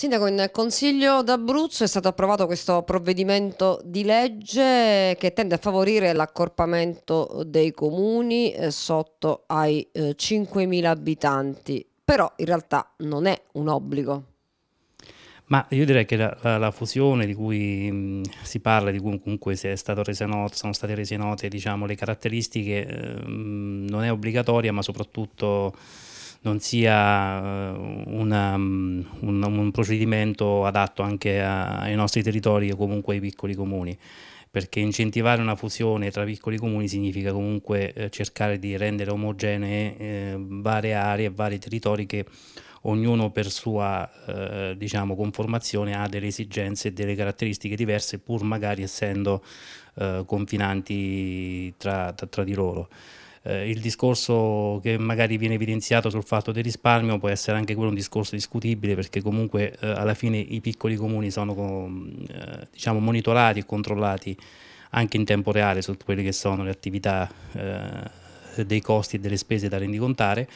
Sindaco, in Consiglio d'Abruzzo è stato approvato questo provvedimento di legge che tende a favorire l'accorpamento dei comuni eh, sotto ai 5.000 eh, abitanti, però in realtà non è un obbligo. Ma io direi che la, la, la fusione di cui mh, mm, si parla, di cui comunque noto, sono state rese note diciamo, le caratteristiche, mh, eh, mm, non è obbligatoria, ma soprattutto non sia eh, una, mm, un, un, procedimento adatto anche a, ai nostri territori o comunque ai piccoli comuni, perché incentivare una fusione tra piccoli comuni significa comunque eh, cercare di rendere omogenee eh, varie aree e vari territori che ognuno per sua eh, diciamo, conformazione ha delle esigenze e delle caratteristiche diverse pur magari essendo eh, confinanti tra, tra, tra di loro eh, il discorso che magari viene evidenziato sul fatto del risparmio può essere anche quello un discorso discutibile perché comunque eh, alla fine i piccoli comuni sono mm, eh, diciamo monitorati e controllati anche in tempo reale su quelle che sono le attività eh, dei costi e delle spese da rendicontare,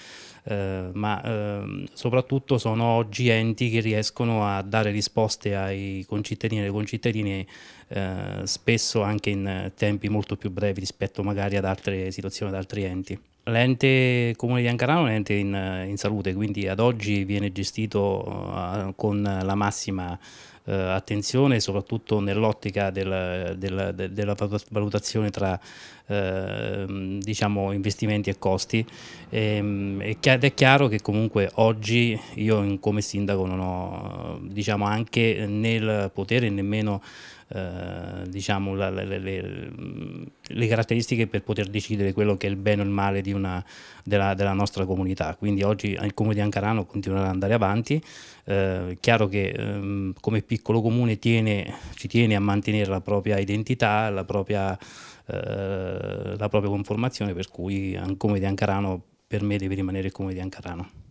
eh, ma eh, soprattutto sono oggi enti che riescono a dare risposte ai concittadini e alle concittadine eh, spesso anche in tempi molto più brevi rispetto magari ad altre situazioni, ad altri enti. L'ente comune di Ancarano è un ente in, in, salute, quindi ad oggi viene gestito uh, con la massima eh, attenzione soprattutto nell'ottica del, del, de, della valutazione tra eh, diciamo, investimenti e costi e, ehm, ed è chiaro che comunque oggi io come sindaco non ho diciamo, anche nel potere nemmeno eh, diciamo, la, le, le, le, caratteristiche per poter decidere quello che è il bene o il male una, della, della, nostra comunità. Quindi oggi il comune di Ancarano continuerà ad andare avanti. Eh, chiaro che ehm, come piccolo comune tiene, ci tiene a mantenere la propria identità, la propria, eh, la propria conformazione, per cui eh, come di Ancarano per me deve rimanere come di Ancarano.